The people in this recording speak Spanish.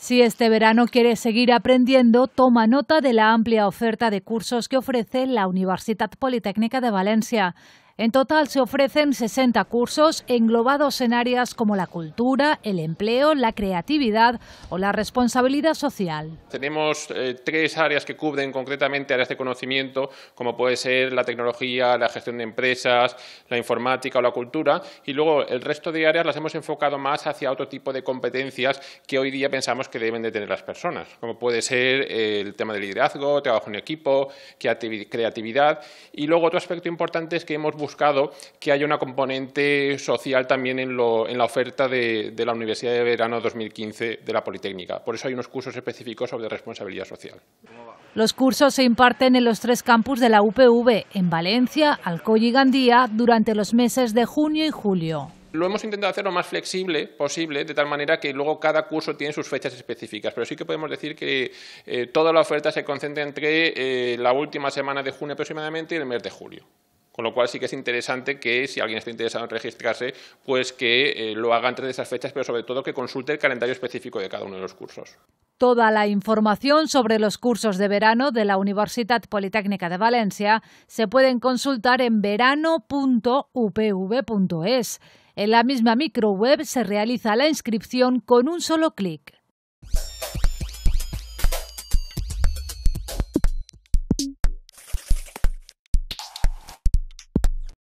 Si este verano quieres seguir aprendiendo, toma nota de la amplia oferta de cursos que ofrece la Universitat Politécnica de Valencia. En total se ofrecen 60 cursos englobados en áreas como la cultura, el empleo, la creatividad o la responsabilidad social. Tenemos eh, tres áreas que cubren concretamente áreas de conocimiento, como puede ser la tecnología, la gestión de empresas, la informática o la cultura, y luego el resto de áreas las hemos enfocado más hacia otro tipo de competencias que hoy día pensamos que deben de tener las personas, como puede ser eh, el tema de liderazgo, trabajo en equipo, creatividad, y luego otro aspecto importante es que hemos buscado que haya una componente social también en, la oferta de, la Universidad de Verano 2015 de la Politécnica. Por eso hay unos cursos específicos sobre responsabilidad social. Los cursos se imparten en los tres campus de la UPV, en Valencia, Alcoy y Gandía, durante los meses de junio y julio. Lo hemos intentado hacer lo más flexible posible, de tal manera que luego cada curso tiene sus fechas específicas, pero sí que podemos decir que eh, toda la oferta se concentra entre eh, la última semana de junio aproximadamente y el mes de julio. Con lo cual sí que es interesante que si alguien está interesado en registrarse, pues que eh, lo haga antes de esas fechas, pero sobre todo que consulte el calendario específico de cada uno de los cursos. Toda la información sobre los cursos de verano de la Universitat Politécnica de Valencia se pueden consultar en verano.upv.es. En la misma microweb se realiza la inscripción con un solo clic.